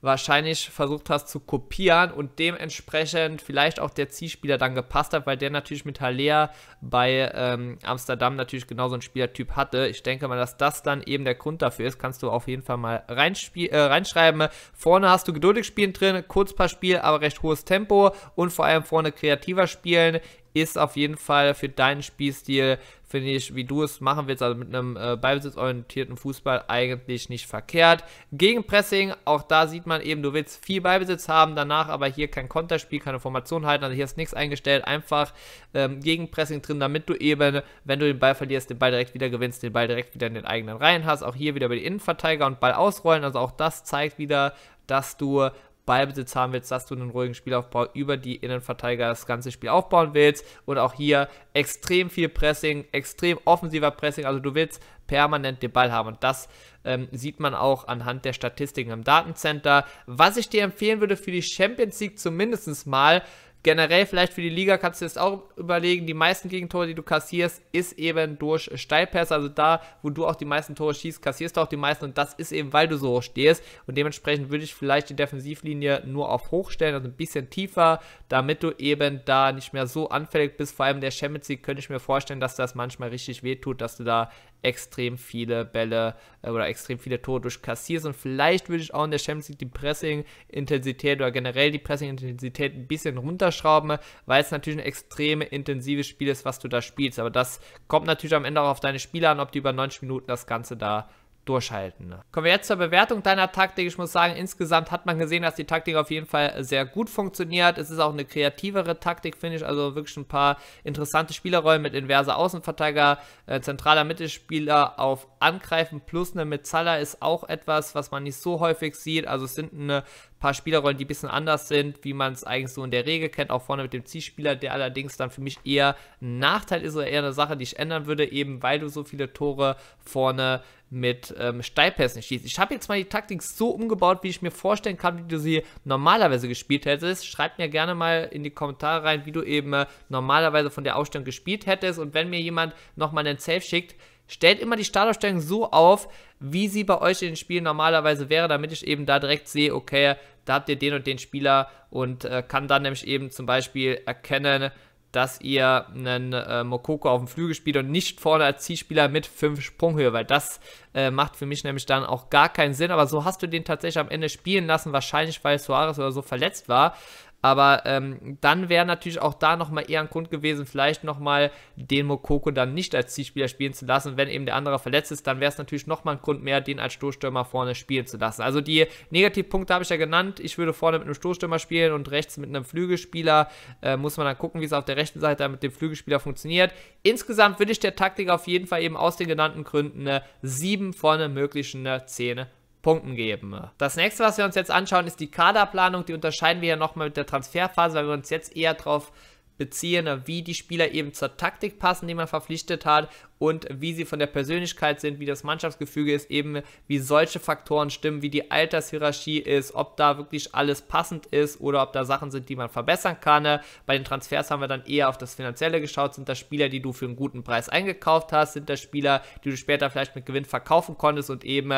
wahrscheinlich versucht hast zu kopieren und dementsprechend vielleicht auch der Zielspieler dann gepasst hat, weil der natürlich mit Haller bei ähm, Amsterdam natürlich genauso einen Spielertyp hatte. Ich denke mal, dass das dann eben der Grund dafür ist. Kannst du auf jeden Fall mal äh, reinschreiben. Vorne hast du geduldig spielen drin, kurz paar Kurzpassspiel, aber recht hohes Tempo und vor allem vorne kreativer spielen ist auf jeden Fall für deinen Spielstil finde ich, wie du es machen willst, also mit einem äh, ballbesitzorientierten Fußball eigentlich nicht verkehrt. Gegenpressing, auch da sieht man eben, du willst viel Beibesitz haben, danach aber hier kein Konterspiel, keine Formation halten, also hier ist nichts eingestellt, einfach ähm, gegen drin, damit du eben, wenn du den Ball verlierst, den Ball direkt wieder gewinnst, den Ball direkt wieder in den eigenen Reihen hast, auch hier wieder über die Innenverteidiger und Ball ausrollen, also auch das zeigt wieder, dass du Ballbesitz haben willst, dass du einen ruhigen Spielaufbau über die Innenverteidiger das ganze Spiel aufbauen willst. Und auch hier extrem viel Pressing, extrem offensiver Pressing. Also du willst permanent den Ball haben. Und das ähm, sieht man auch anhand der Statistiken im Datencenter. Was ich dir empfehlen würde für die Champions League zumindest mal, Generell vielleicht für die Liga kannst du jetzt auch überlegen, die meisten Gegentore, die du kassierst, ist eben durch Steilpässe, also da, wo du auch die meisten Tore schießt, kassierst du auch die meisten und das ist eben, weil du so hoch stehst und dementsprechend würde ich vielleicht die Defensivlinie nur auf hoch stellen, also ein bisschen tiefer, damit du eben da nicht mehr so anfällig bist, vor allem der Champions League könnte ich mir vorstellen, dass das manchmal richtig wehtut, dass du da extrem viele Bälle äh, oder extrem viele Tore durch kassierst. Und vielleicht würde ich auch in der Champions League die Pressing-Intensität oder generell die Pressing-Intensität ein bisschen runterschrauben, weil es natürlich ein extrem intensives Spiel ist, was du da spielst. Aber das kommt natürlich am Ende auch auf deine Spieler an, ob die über 90 Minuten das Ganze da durchhalten. Ne? Kommen wir jetzt zur Bewertung deiner Taktik. Ich muss sagen, insgesamt hat man gesehen, dass die Taktik auf jeden Fall sehr gut funktioniert. Es ist auch eine kreativere Taktik, finde ich. Also wirklich ein paar interessante Spielerrollen mit inverser Außenverteidiger, äh, zentraler Mittelspieler auf Angreifen plus eine Metzala ist auch etwas, was man nicht so häufig sieht. Also es sind eine paar Spielerrollen, die ein bisschen anders sind, wie man es eigentlich so in der Regel kennt, auch vorne mit dem Zielspieler, der allerdings dann für mich eher ein Nachteil ist oder eher eine Sache, die ich ändern würde, eben weil du so viele Tore vorne mit ähm, Steilpässen schießt. Ich habe jetzt mal die Taktik so umgebaut, wie ich mir vorstellen kann, wie du sie normalerweise gespielt hättest. Schreib mir gerne mal in die Kommentare rein, wie du eben äh, normalerweise von der Ausstellung gespielt hättest und wenn mir jemand nochmal einen Safe schickt, Stellt immer die Startaufstellung so auf, wie sie bei euch in den Spielen normalerweise wäre, damit ich eben da direkt sehe, okay, da habt ihr den und den Spieler und äh, kann dann nämlich eben zum Beispiel erkennen, dass ihr einen äh, Mokoko auf dem Flügel spielt und nicht vorne als Zielspieler mit 5 Sprunghöhe, weil das äh, macht für mich nämlich dann auch gar keinen Sinn. Aber so hast du den tatsächlich am Ende spielen lassen, wahrscheinlich weil Suarez oder so verletzt war. Aber ähm, dann wäre natürlich auch da nochmal eher ein Grund gewesen, vielleicht nochmal den Mokoko dann nicht als Zielspieler spielen zu lassen. Wenn eben der andere verletzt ist, dann wäre es natürlich nochmal ein Grund mehr, den als Stoßstürmer vorne spielen zu lassen. Also die Negativpunkte habe ich ja genannt. Ich würde vorne mit einem Stoßstürmer spielen und rechts mit einem Flügelspieler. Äh, muss man dann gucken, wie es auf der rechten Seite mit dem Flügelspieler funktioniert. Insgesamt würde ich der Taktik auf jeden Fall eben aus den genannten Gründen eine 7 vorne möglichen möglichen 10 Punkten geben. Das nächste, was wir uns jetzt anschauen, ist die Kaderplanung. Die unterscheiden wir ja nochmal mit der Transferphase, weil wir uns jetzt eher darauf beziehen, wie die Spieler eben zur Taktik passen, die man verpflichtet hat und wie sie von der Persönlichkeit sind, wie das Mannschaftsgefüge ist, eben wie solche Faktoren stimmen, wie die Altershierarchie ist, ob da wirklich alles passend ist oder ob da Sachen sind, die man verbessern kann. Bei den Transfers haben wir dann eher auf das Finanzielle geschaut. Sind das Spieler, die du für einen guten Preis eingekauft hast? Sind das Spieler, die du später vielleicht mit Gewinn verkaufen konntest und eben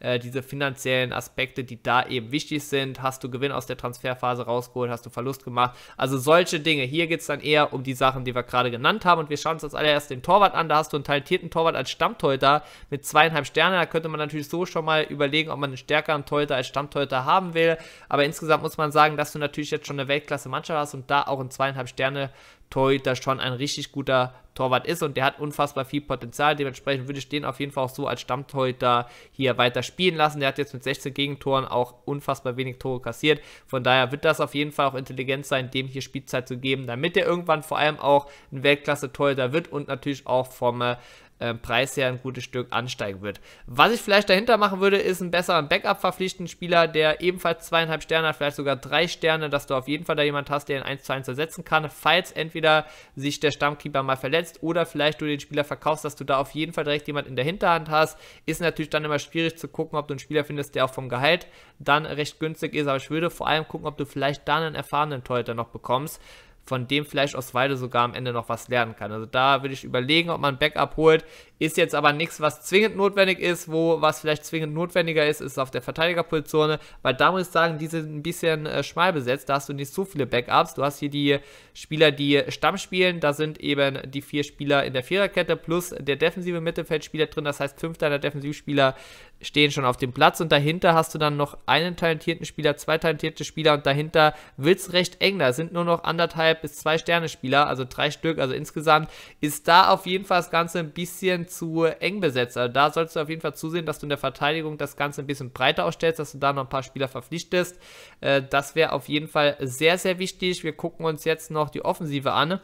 äh, diese finanziellen Aspekte, die da eben wichtig sind. Hast du Gewinn aus der Transferphase rausgeholt? Hast du Verlust gemacht? Also solche Dinge. Hier geht es dann eher um die Sachen, die wir gerade genannt haben. Und wir schauen uns als allererst den Torwart an. Da hast du einen talentierten Torwart als Stammtorhüter mit zweieinhalb Sterne. Da könnte man natürlich so schon mal überlegen, ob man einen stärkeren Torhüter als Stammtorhüter haben will. Aber insgesamt muss man sagen, dass du natürlich jetzt schon eine Weltklasse-Mannschaft hast und da auch ein zweieinhalb Sterne Torhüter schon ein richtig guter Torwart ist und der hat unfassbar viel Potenzial. Dementsprechend würde ich den auf jeden Fall auch so als Stammtorhüter hier weiter spielen lassen. Der hat jetzt mit 16 Gegentoren auch unfassbar wenig Tore kassiert. Von daher wird das auf jeden Fall auch intelligent sein, dem hier Spielzeit zu geben, damit er irgendwann vor allem auch ein Weltklasse-Torhüter wird und natürlich auch vom äh, äh, Preis her ein gutes Stück ansteigen wird. Was ich vielleicht dahinter machen würde, ist einen besseren Backup verpflichten, Spieler, der ebenfalls zweieinhalb Sterne hat, vielleicht sogar drei Sterne, dass du auf jeden Fall da jemand hast, der ihn 1 zu 1 ersetzen kann, falls entweder sich der Stammkeeper mal verletzt oder vielleicht du den Spieler verkaufst, dass du da auf jeden Fall direkt jemand in der Hinterhand hast. Ist natürlich dann immer schwierig zu gucken, ob du einen Spieler findest, der auch vom Gehalt dann recht günstig ist, aber ich würde vor allem gucken, ob du vielleicht dann einen erfahrenen Torhüter noch bekommst von dem vielleicht Oswaldo sogar am Ende noch was lernen kann. Also da würde ich überlegen, ob man Backup holt. Ist jetzt aber nichts, was zwingend notwendig ist, wo was vielleicht zwingend notwendiger ist, ist auf der Verteidigerposition, weil da muss ich sagen, die sind ein bisschen äh, schmal besetzt, da hast du nicht so viele Backups. Du hast hier die Spieler, die Stamm spielen, da sind eben die vier Spieler in der Viererkette plus der defensive Mittelfeldspieler drin, das heißt, fünf deiner Defensivspieler stehen schon auf dem Platz und dahinter hast du dann noch einen talentierten Spieler, zwei talentierte Spieler und dahinter wird es recht eng. Da sind nur noch anderthalb bis zwei Sterne-Spieler, also drei Stück, also insgesamt ist da auf jeden Fall das Ganze ein bisschen zu eng besetzt. Also da solltest du auf jeden Fall zusehen, dass du in der Verteidigung das Ganze ein bisschen breiter ausstellst, dass du da noch ein paar Spieler verpflichtest. Äh, das wäre auf jeden Fall sehr, sehr wichtig. Wir gucken uns jetzt noch die Offensive an.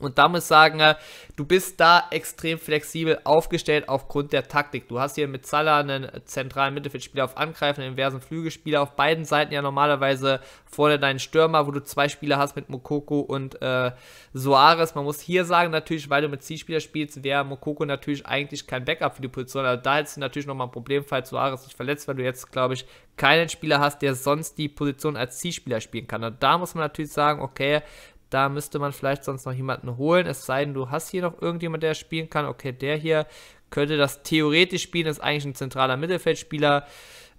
Und da muss ich sagen, äh, du bist da extrem flexibel aufgestellt aufgrund der Taktik. Du hast hier mit Salah einen zentralen Mittelfeldspieler auf Angreifen, einen inversen Flügelspieler auf beiden Seiten ja normalerweise vorne deinen Stürmer, wo du zwei Spieler hast mit Mokoko und äh, Soares. Man muss hier sagen, natürlich, weil du mit Zielspieler spielst, wäre Mokoko natürlich eigentlich kein Backup für die Position. Also da hättest du natürlich nochmal ein Problem, falls Soares sich verletzt, weil du jetzt, glaube ich, keinen Spieler hast, der sonst die Position als Zielspieler spielen kann. Und da muss man natürlich sagen, okay, da müsste man vielleicht sonst noch jemanden holen. Es sei denn, du hast hier noch irgendjemand, der spielen kann. Okay, der hier könnte das theoretisch spielen, ist eigentlich ein zentraler Mittelfeldspieler.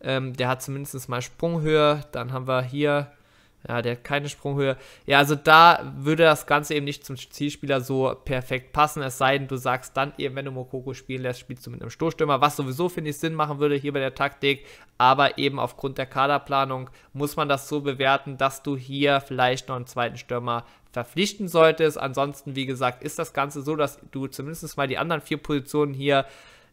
Ähm, der hat zumindest mal Sprunghöhe. Dann haben wir hier, ja, der hat keine Sprunghöhe. Ja, also da würde das Ganze eben nicht zum Zielspieler so perfekt passen. Es sei denn, du sagst dann eben, wenn du Mokoko spielen lässt, spielst du mit einem Stoßstürmer, was sowieso, finde ich, Sinn machen würde hier bei der Taktik. Aber eben aufgrund der Kaderplanung muss man das so bewerten, dass du hier vielleicht noch einen zweiten Stürmer verpflichten solltest. Ansonsten, wie gesagt, ist das Ganze so, dass du zumindest mal die anderen vier Positionen hier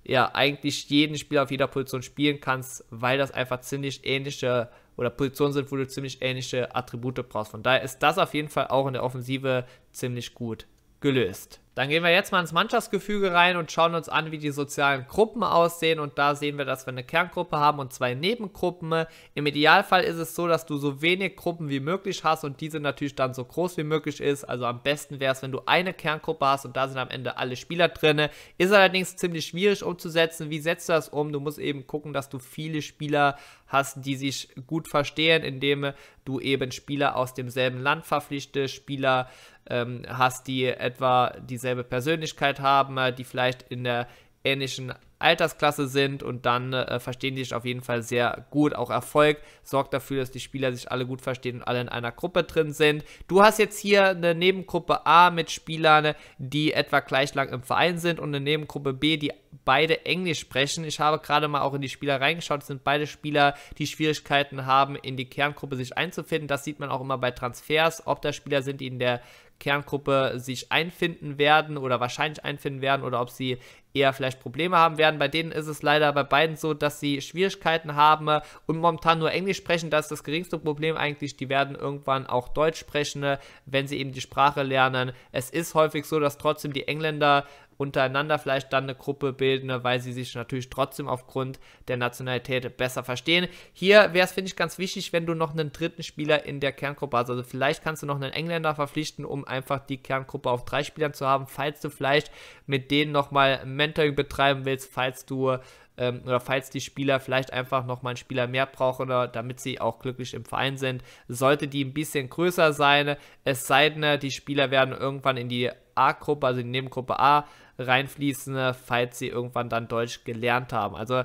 ja eigentlich jeden Spieler auf jeder Position spielen kannst, weil das einfach ziemlich ähnliche oder Positionen sind, wo du ziemlich ähnliche Attribute brauchst. Von daher ist das auf jeden Fall auch in der Offensive ziemlich gut gelöst. Dann gehen wir jetzt mal ins Mannschaftsgefüge rein und schauen uns an, wie die sozialen Gruppen aussehen. Und da sehen wir, dass wir eine Kerngruppe haben und zwei Nebengruppen. Im Idealfall ist es so, dass du so wenig Gruppen wie möglich hast und diese natürlich dann so groß wie möglich ist. Also am besten wäre es, wenn du eine Kerngruppe hast und da sind am Ende alle Spieler drin. Ist allerdings ziemlich schwierig umzusetzen. Wie setzt du das um? Du musst eben gucken, dass du viele Spieler hast, die sich gut verstehen, indem du eben Spieler aus demselben Land verpflichtest, Spieler ähm, hast, die etwa diese dieselbe Persönlichkeit haben, äh, die vielleicht in der ähnlichen Altersklasse sind und dann äh, verstehen die sich auf jeden Fall sehr gut. Auch Erfolg sorgt dafür, dass die Spieler sich alle gut verstehen und alle in einer Gruppe drin sind. Du hast jetzt hier eine Nebengruppe A mit Spielern, die etwa gleich lang im Verein sind und eine Nebengruppe B, die beide Englisch sprechen. Ich habe gerade mal auch in die Spieler reingeschaut. Es sind beide Spieler, die Schwierigkeiten haben, in die Kerngruppe sich einzufinden. Das sieht man auch immer bei Transfers, ob da Spieler sind, die in der Kerngruppe sich einfinden werden oder wahrscheinlich einfinden werden oder ob sie eher vielleicht Probleme haben werden. Bei denen ist es leider bei beiden so, dass sie Schwierigkeiten haben und momentan nur Englisch sprechen. Das ist das geringste Problem eigentlich. Die werden irgendwann auch Deutsch sprechen, wenn sie eben die Sprache lernen. Es ist häufig so, dass trotzdem die Engländer untereinander vielleicht dann eine Gruppe bilden, ne, weil sie sich natürlich trotzdem aufgrund der Nationalität besser verstehen. Hier wäre es, finde ich, ganz wichtig, wenn du noch einen dritten Spieler in der Kerngruppe hast. Also vielleicht kannst du noch einen Engländer verpflichten, um einfach die Kerngruppe auf drei Spielern zu haben, falls du vielleicht mit denen nochmal Mentoring betreiben willst, falls du ähm, oder falls die Spieler vielleicht einfach nochmal einen Spieler mehr brauchen oder damit sie auch glücklich im Verein sind, sollte die ein bisschen größer sein, es sei denn, ne, die Spieler werden irgendwann in die A-Gruppe, also die Nebengruppe A, reinfließen, falls sie irgendwann dann Deutsch gelernt haben. Also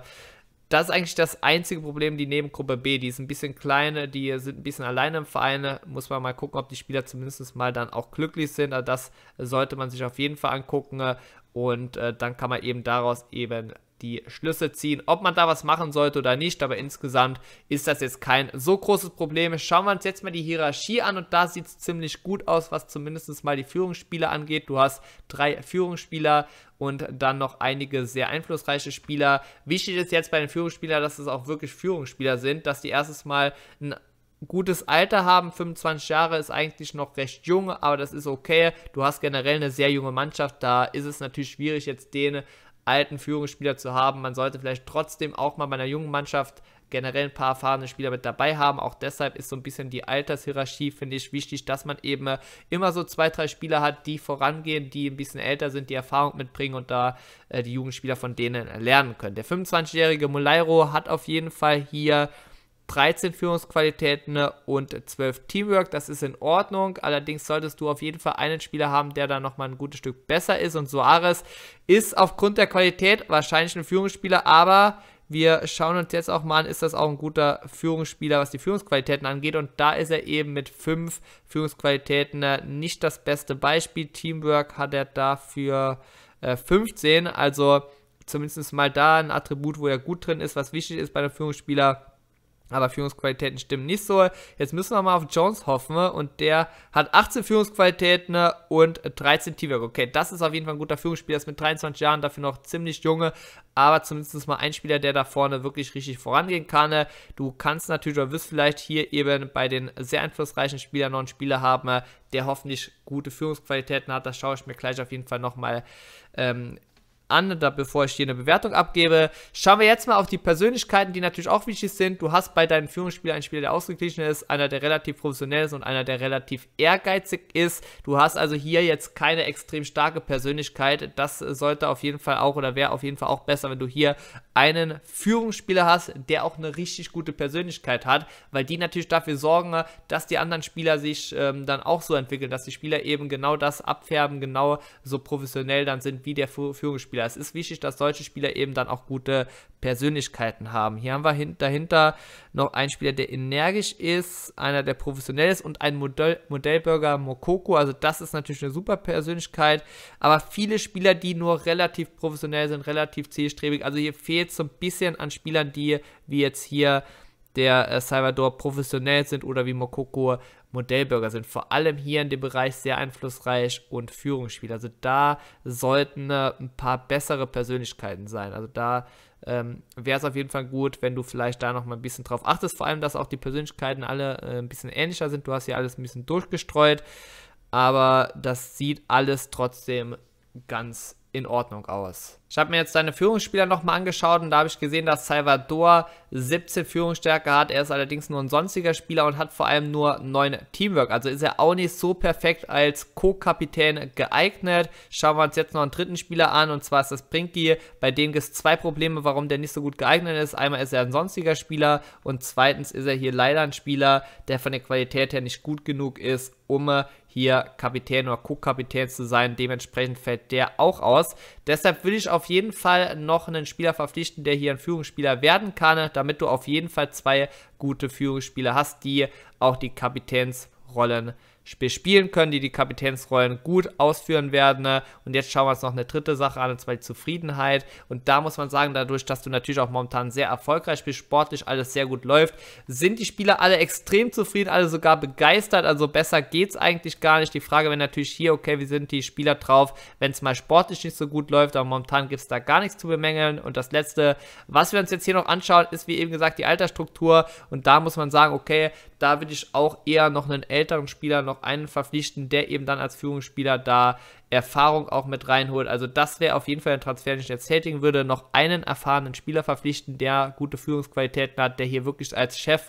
das ist eigentlich das einzige Problem, die neben Gruppe B, die ist ein bisschen kleiner, die sind ein bisschen alleine im Verein, ne? muss man mal gucken, ob die Spieler zumindest mal dann auch glücklich sind, also, das sollte man sich auf jeden Fall angucken ne? und äh, dann kann man eben daraus eben die Schlüsse ziehen, ob man da was machen sollte oder nicht. Aber insgesamt ist das jetzt kein so großes Problem. Schauen wir uns jetzt mal die Hierarchie an und da sieht es ziemlich gut aus, was zumindest mal die Führungsspieler angeht. Du hast drei Führungsspieler und dann noch einige sehr einflussreiche Spieler. Wichtig ist jetzt bei den Führungsspielern, dass es auch wirklich Führungsspieler sind, dass die erstes mal ein gutes Alter haben. 25 Jahre ist eigentlich noch recht jung, aber das ist okay. Du hast generell eine sehr junge Mannschaft. Da ist es natürlich schwierig, jetzt den alten Führungsspieler zu haben. Man sollte vielleicht trotzdem auch mal bei einer jungen Mannschaft generell ein paar erfahrene Spieler mit dabei haben. Auch deshalb ist so ein bisschen die Altershierarchie, finde ich, wichtig, dass man eben immer so zwei, drei Spieler hat, die vorangehen, die ein bisschen älter sind, die Erfahrung mitbringen und da äh, die Jugendspieler von denen lernen können. Der 25-jährige Moleiro hat auf jeden Fall hier 13 Führungsqualitäten ne, und 12 Teamwork. Das ist in Ordnung. Allerdings solltest du auf jeden Fall einen Spieler haben, der da nochmal ein gutes Stück besser ist. Und Soares ist aufgrund der Qualität wahrscheinlich ein Führungsspieler, aber wir schauen uns jetzt auch mal an, ist das auch ein guter Führungsspieler, was die Führungsqualitäten angeht. Und da ist er eben mit fünf Führungsqualitäten ne, nicht das beste Beispiel. Teamwork hat er dafür äh, 15. Also zumindest mal da ein Attribut, wo er gut drin ist, was wichtig ist bei einem Führungsspieler aber Führungsqualitäten stimmen nicht so. Jetzt müssen wir mal auf Jones hoffen und der hat 18 Führungsqualitäten ne, und 13 Teamwork. Okay, das ist auf jeden Fall ein guter Führungsspieler, ist mit 23 Jahren dafür noch ziemlich junge, aber zumindest mal ein Spieler, der da vorne wirklich richtig vorangehen kann. Ne. Du kannst natürlich oder wirst vielleicht hier eben bei den sehr einflussreichen Spielern noch einen Spieler haben, ne, der hoffentlich gute Führungsqualitäten hat. Das schaue ich mir gleich auf jeden Fall nochmal ähm, an, da bevor ich dir eine Bewertung abgebe. Schauen wir jetzt mal auf die Persönlichkeiten, die natürlich auch wichtig sind. Du hast bei deinen Führungsspielern einen Spieler, der ausgeglichen ist, einer, der relativ professionell ist und einer, der relativ ehrgeizig ist. Du hast also hier jetzt keine extrem starke Persönlichkeit. Das sollte auf jeden Fall auch oder wäre auf jeden Fall auch besser, wenn du hier einen Führungsspieler hast, der auch eine richtig gute Persönlichkeit hat, weil die natürlich dafür sorgen, dass die anderen Spieler sich ähm, dann auch so entwickeln, dass die Spieler eben genau das abfärben, genau so professionell dann sind wie der Führungsspieler. Spieler. Es ist wichtig, dass solche Spieler eben dann auch gute Persönlichkeiten haben. Hier haben wir hin dahinter noch einen Spieler, der energisch ist, einer, der professionell ist und ein Modell Modellbürger Mokoko. Also das ist natürlich eine super Persönlichkeit. Aber viele Spieler, die nur relativ professionell sind, relativ zielstrebig. Also hier fehlt es so ein bisschen an Spielern, die wie jetzt hier der äh, Salvador professionell sind oder wie Mokoko Modellbürger sind. Vor allem hier in dem Bereich sehr einflussreich und Führungsspieler. Also da sollten äh, ein paar bessere Persönlichkeiten sein. Also da ähm, wäre es auf jeden Fall gut, wenn du vielleicht da noch mal ein bisschen drauf achtest. Vor allem, dass auch die Persönlichkeiten alle äh, ein bisschen ähnlicher sind. Du hast hier alles ein bisschen durchgestreut. Aber das sieht alles trotzdem ganz in Ordnung aus. Ich habe mir jetzt seine Führungsspieler nochmal angeschaut und da habe ich gesehen, dass Salvador 17 Führungsstärke hat. Er ist allerdings nur ein sonstiger Spieler und hat vor allem nur 9 Teamwork. Also ist er auch nicht so perfekt als Co-Kapitän geeignet. Schauen wir uns jetzt noch einen dritten Spieler an und zwar ist das Brinky. Bei dem gibt es zwei Probleme, warum der nicht so gut geeignet ist. Einmal ist er ein sonstiger Spieler und zweitens ist er hier leider ein Spieler, der von der Qualität her nicht gut genug ist, um hier Kapitän oder Co-Kapitän zu sein. Dementsprechend fällt der auch aus. Deshalb will ich auf jeden Fall noch einen Spieler verpflichten, der hier ein Führungsspieler werden kann, damit du auf jeden Fall zwei gute Führungsspieler hast, die auch die Kapitänsrollen haben bespielen können, die die Kapitänsrollen gut ausführen werden. Ne? Und jetzt schauen wir uns noch eine dritte Sache an, und zwar die Zufriedenheit. Und da muss man sagen, dadurch, dass du natürlich auch momentan sehr erfolgreich bist, sportlich alles sehr gut läuft, sind die Spieler alle extrem zufrieden, alle sogar begeistert. Also besser geht es eigentlich gar nicht. Die Frage wäre natürlich hier, okay, wie sind die Spieler drauf, wenn es mal sportlich nicht so gut läuft, aber momentan gibt es da gar nichts zu bemängeln. Und das Letzte, was wir uns jetzt hier noch anschauen, ist wie eben gesagt die Altersstruktur. Und da muss man sagen, okay, da würde ich auch eher noch einen älteren Spieler noch einen verpflichten, der eben dann als Führungsspieler da Erfahrung auch mit reinholt. Also das wäre auf jeden Fall ein Transfer, den ich jetzt tätigen würde. Noch einen erfahrenen Spieler verpflichten, der gute Führungsqualitäten hat, der hier wirklich als Chef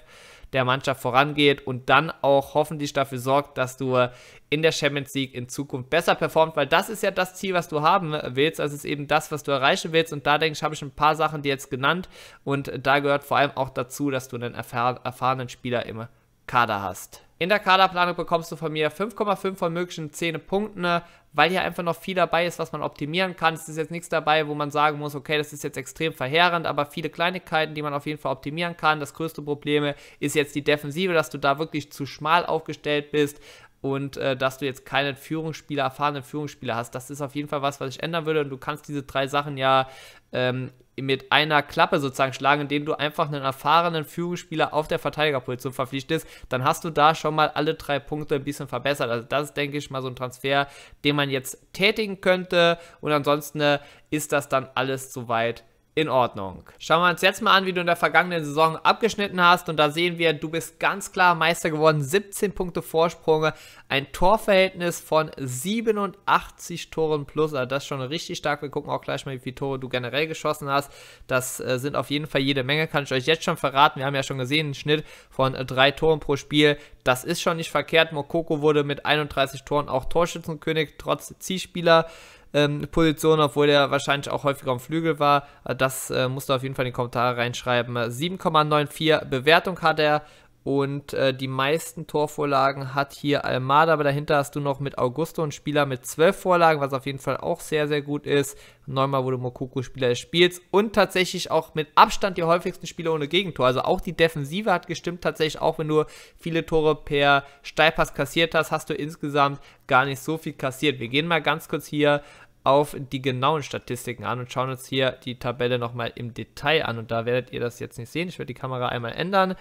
der Mannschaft vorangeht und dann auch hoffentlich dafür sorgt, dass du in der Champions League in Zukunft besser performt, weil das ist ja das Ziel, was du haben willst. Also ist eben das, was du erreichen willst. Und da denke ich, habe ich ein paar Sachen dir jetzt genannt. Und da gehört vor allem auch dazu, dass du einen erfahr erfahrenen Spieler immer Kader hast. In der Kaderplanung bekommst du von mir 5,5 von möglichen 10 Punkten, weil hier einfach noch viel dabei ist, was man optimieren kann. Es ist jetzt nichts dabei, wo man sagen muss, okay, das ist jetzt extrem verheerend, aber viele Kleinigkeiten, die man auf jeden Fall optimieren kann. Das größte Problem ist jetzt die Defensive, dass du da wirklich zu schmal aufgestellt bist und äh, dass du jetzt keinen Führungsspieler, erfahrenen Führungsspieler hast. Das ist auf jeden Fall was, was ich ändern würde und du kannst diese drei Sachen ja ähm, mit einer Klappe sozusagen schlagen, indem du einfach einen erfahrenen Führungsspieler auf der Verteidigerposition verpflichtest, dann hast du da schon mal alle drei Punkte ein bisschen verbessert. Also das ist, denke ich, mal so ein Transfer, den man jetzt tätigen könnte. Und ansonsten äh, ist das dann alles soweit in Ordnung. Schauen wir uns jetzt mal an, wie du in der vergangenen Saison abgeschnitten hast. Und da sehen wir, du bist ganz klar Meister geworden. 17 Punkte Vorsprung, ein Torverhältnis von 87 Toren plus. Also das ist schon richtig stark. Wir gucken auch gleich mal, wie viele Tore du generell geschossen hast. Das äh, sind auf jeden Fall jede Menge, kann ich euch jetzt schon verraten. Wir haben ja schon gesehen, einen Schnitt von äh, drei Toren pro Spiel. Das ist schon nicht verkehrt. Mokoko wurde mit 31 Toren auch Torschützenkönig, trotz Zielspieler ähm, Position, obwohl er wahrscheinlich auch häufiger am Flügel war. Äh, das äh, musst du auf jeden Fall in die Kommentare reinschreiben. 7,94 äh, Bewertung hat er. Und äh, die meisten Torvorlagen hat hier Almada, aber dahinter hast du noch mit Augusto einen Spieler mit zwölf Vorlagen, was auf jeden Fall auch sehr, sehr gut ist. Neunmal wurde Mokoko Spieler des Spiels und tatsächlich auch mit Abstand die häufigsten Spieler ohne Gegentor. Also auch die Defensive hat gestimmt. Tatsächlich auch wenn du viele Tore per Steilpass kassiert hast, hast du insgesamt gar nicht so viel kassiert. Wir gehen mal ganz kurz hier auf die genauen Statistiken an und schauen uns hier die Tabelle nochmal im Detail an. Und da werdet ihr das jetzt nicht sehen. Ich werde die Kamera einmal ändern.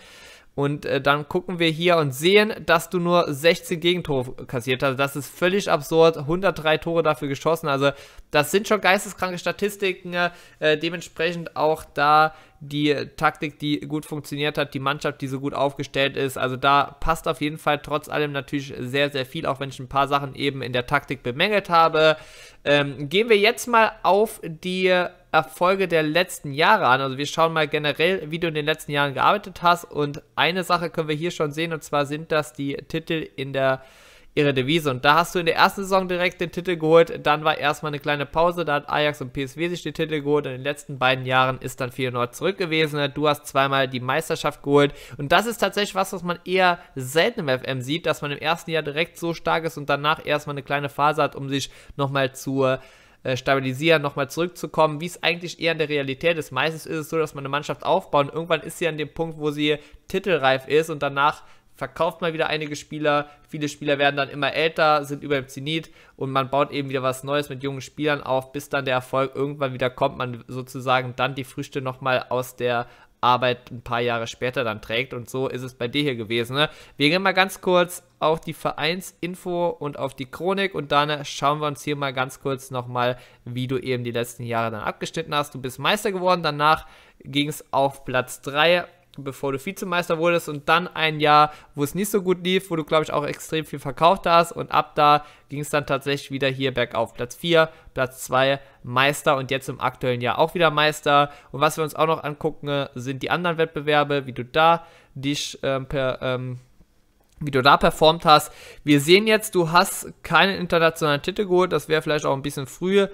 Und äh, dann gucken wir hier und sehen, dass du nur 16 Gegentore kassiert hast. Das ist völlig absurd. 103 Tore dafür geschossen. Also das sind schon geisteskranke Statistiken. Äh, dementsprechend auch da die Taktik, die gut funktioniert hat, die Mannschaft, die so gut aufgestellt ist. Also da passt auf jeden Fall trotz allem natürlich sehr, sehr viel, auch wenn ich ein paar Sachen eben in der Taktik bemängelt habe. Ähm, gehen wir jetzt mal auf die Erfolge der letzten Jahre an. Also wir schauen mal generell, wie du in den letzten Jahren gearbeitet hast. Und eine Sache können wir hier schon sehen, und zwar sind das die Titel in der ihre Devise. Und da hast du in der ersten Saison direkt den Titel geholt. Dann war erstmal eine kleine Pause. Da hat Ajax und PSW sich den Titel geholt. Und in den letzten beiden Jahren ist dann Feyenoord zurück gewesen. Du hast zweimal die Meisterschaft geholt. Und das ist tatsächlich was, was man eher selten im FM sieht, dass man im ersten Jahr direkt so stark ist und danach erstmal eine kleine Phase hat, um sich nochmal zur äh, stabilisieren, nochmal zurückzukommen, wie es eigentlich eher in der Realität ist. Meistens ist es so, dass man eine Mannschaft aufbaut und irgendwann ist sie an dem Punkt, wo sie titelreif ist und danach verkauft man wieder einige Spieler. Viele Spieler werden dann immer älter, sind über dem Zenit und man baut eben wieder was Neues mit jungen Spielern auf, bis dann der Erfolg irgendwann wieder kommt, man sozusagen dann die Früchte nochmal aus der Arbeit ein paar Jahre später dann trägt. Und so ist es bei dir hier gewesen. Ne? Wir gehen mal ganz kurz auf die Vereinsinfo und auf die Chronik und dann schauen wir uns hier mal ganz kurz nochmal, wie du eben die letzten Jahre dann abgeschnitten hast. Du bist Meister geworden, danach ging es auf Platz 3 bevor du Vizemeister wurdest und dann ein Jahr, wo es nicht so gut lief, wo du, glaube ich, auch extrem viel verkauft hast und ab da ging es dann tatsächlich wieder hier bergauf. Platz 4, Platz 2, Meister und jetzt im aktuellen Jahr auch wieder Meister. Und was wir uns auch noch angucken, äh, sind die anderen Wettbewerbe, wie du da dich ähm, per... Ähm, wie du da performt hast. Wir sehen jetzt, du hast keinen internationalen Titel geholt. Das wäre vielleicht auch ein bisschen früh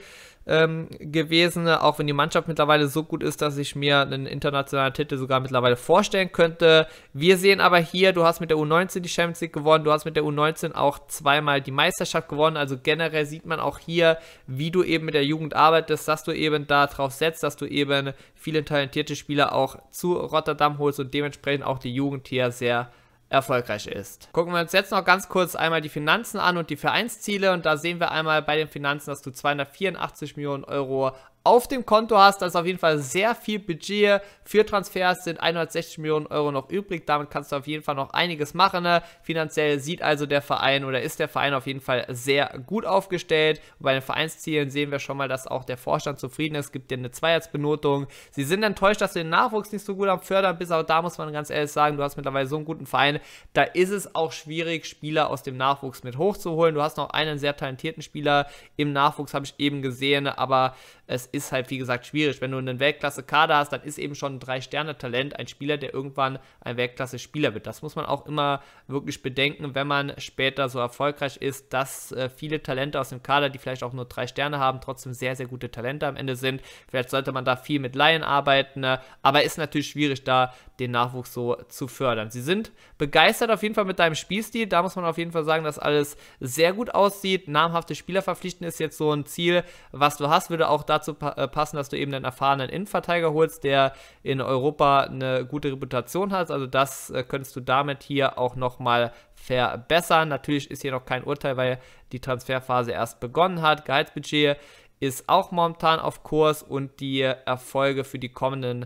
ähm, gewesen, auch wenn die Mannschaft mittlerweile so gut ist, dass ich mir einen internationalen Titel sogar mittlerweile vorstellen könnte. Wir sehen aber hier, du hast mit der U19 die Champions League gewonnen, du hast mit der U19 auch zweimal die Meisterschaft gewonnen. Also generell sieht man auch hier, wie du eben mit der Jugend arbeitest, dass du eben darauf setzt, dass du eben viele talentierte Spieler auch zu Rotterdam holst und dementsprechend auch die Jugend hier sehr erfolgreich ist. Gucken wir uns jetzt noch ganz kurz einmal die Finanzen an und die Vereinsziele und da sehen wir einmal bei den Finanzen, dass du 284 Millionen Euro auf dem Konto hast. Da ist auf jeden Fall sehr viel Budget für Transfers, sind 160 Millionen Euro noch übrig. Damit kannst du auf jeden Fall noch einiges machen. Ne? Finanziell sieht also der Verein oder ist der Verein auf jeden Fall sehr gut aufgestellt. Und bei den Vereinszielen sehen wir schon mal, dass auch der Vorstand zufrieden ist, gibt dir eine Zweiersbenotung. Sie sind enttäuscht, dass du den Nachwuchs nicht so gut am Fördern bist, aber da muss man ganz ehrlich sagen, du hast mittlerweile so einen guten Verein, da ist es auch schwierig, Spieler aus dem Nachwuchs mit hochzuholen. Du hast noch einen sehr talentierten Spieler im Nachwuchs, habe ich eben gesehen, aber es ist ist halt, wie gesagt, schwierig. Wenn du einen Weltklasse-Kader hast, dann ist eben schon ein Drei-Sterne-Talent ein Spieler, der irgendwann ein Weltklasse-Spieler wird. Das muss man auch immer wirklich bedenken, wenn man später so erfolgreich ist, dass äh, viele Talente aus dem Kader, die vielleicht auch nur drei Sterne haben, trotzdem sehr, sehr gute Talente am Ende sind. Vielleicht sollte man da viel mit Laien arbeiten, ne? aber ist natürlich schwierig, da den Nachwuchs so zu fördern. Sie sind begeistert auf jeden Fall mit deinem Spielstil. Da muss man auf jeden Fall sagen, dass alles sehr gut aussieht. Namhafte Spieler verpflichten ist jetzt so ein Ziel, was du hast, würde auch dazu passen äh, passen, dass du eben einen erfahrenen Innenverteidiger holst, der in Europa eine gute Reputation hat. Also das äh, könntest du damit hier auch nochmal verbessern. Natürlich ist hier noch kein Urteil, weil die Transferphase erst begonnen hat. Gehaltsbudget ist auch momentan auf Kurs und die Erfolge für die kommenden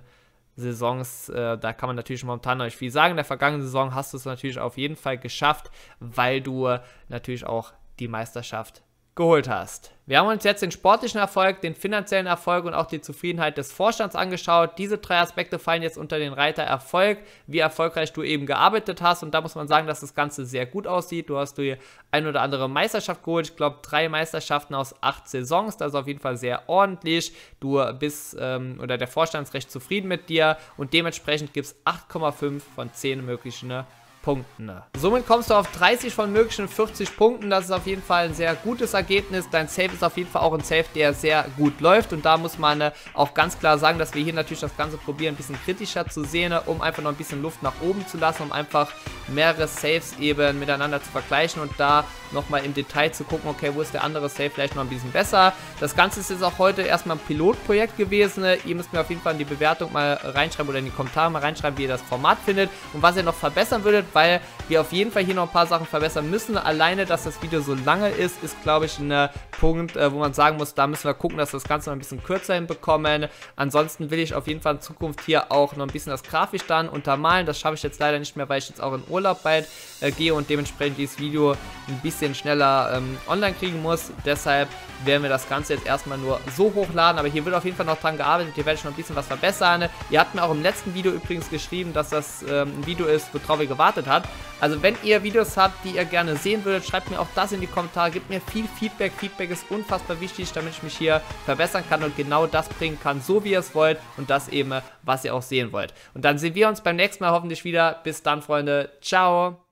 Saisons, äh, da kann man natürlich momentan noch nicht viel sagen. In der vergangenen Saison hast du es natürlich auf jeden Fall geschafft, weil du natürlich auch die Meisterschaft geholt hast. Wir haben uns jetzt den sportlichen Erfolg, den finanziellen Erfolg und auch die Zufriedenheit des Vorstands angeschaut. Diese drei Aspekte fallen jetzt unter den Reiter Erfolg, wie erfolgreich du eben gearbeitet hast. Und da muss man sagen, dass das Ganze sehr gut aussieht. Du hast die ein oder andere Meisterschaft geholt. Ich glaube, drei Meisterschaften aus acht Saisons. Das ist auf jeden Fall sehr ordentlich. Du bist ähm, oder der Vorstand ist recht zufrieden mit dir und dementsprechend gibt es 8,5 von 10 möglichen ne, Punkten. Somit kommst du auf 30 von möglichen 40 Punkten. Das ist auf jeden Fall ein sehr gutes Ergebnis. Dein Save ist auf jeden Fall auch ein Save, der sehr gut läuft. Und da muss man äh, auch ganz klar sagen, dass wir hier natürlich das Ganze probieren, ein bisschen kritischer zu sehen, äh, um einfach noch ein bisschen Luft nach oben zu lassen, um einfach mehrere Saves eben miteinander zu vergleichen und da nochmal im Detail zu gucken, okay, wo ist der andere Save vielleicht noch ein bisschen besser. Das Ganze ist jetzt auch heute erstmal ein Pilotprojekt gewesen. Äh, ihr müsst mir auf jeden Fall in die Bewertung mal reinschreiben oder in die Kommentare mal reinschreiben, wie ihr das Format findet und was ihr noch verbessern würdet, weil wir auf jeden Fall hier noch ein paar Sachen verbessern müssen. Alleine, dass das Video so lange ist, ist, glaube ich, ein äh, Punkt, äh, wo man sagen muss, da müssen wir gucken, dass wir das Ganze noch ein bisschen kürzer hinbekommen. Ansonsten will ich auf jeden Fall in Zukunft hier auch noch ein bisschen das grafisch dann untermalen. Das schaffe ich jetzt leider nicht mehr, weil ich jetzt auch in Urlaub bald äh, gehe und dementsprechend dieses Video ein bisschen schneller ähm, online kriegen muss. Deshalb werden wir das Ganze jetzt erstmal nur so hochladen. Aber hier wird auf jeden Fall noch dran gearbeitet. Hier werde ich noch ein bisschen was verbessern. Ihr habt mir auch im letzten Video übrigens geschrieben, dass das ähm, ein Video ist, worauf ihr gewartet bewertet hat. Also wenn ihr Videos habt, die ihr gerne sehen würdet, schreibt mir auch das in die Kommentare, gebt mir viel Feedback. Feedback ist unfassbar wichtig, damit ich mich hier verbessern kann und genau das bringen kann, so wie ihr es wollt und das eben, was ihr auch sehen wollt. Und dann sehen wir uns beim nächsten Mal hoffentlich wieder. Bis dann, Freunde. Ciao.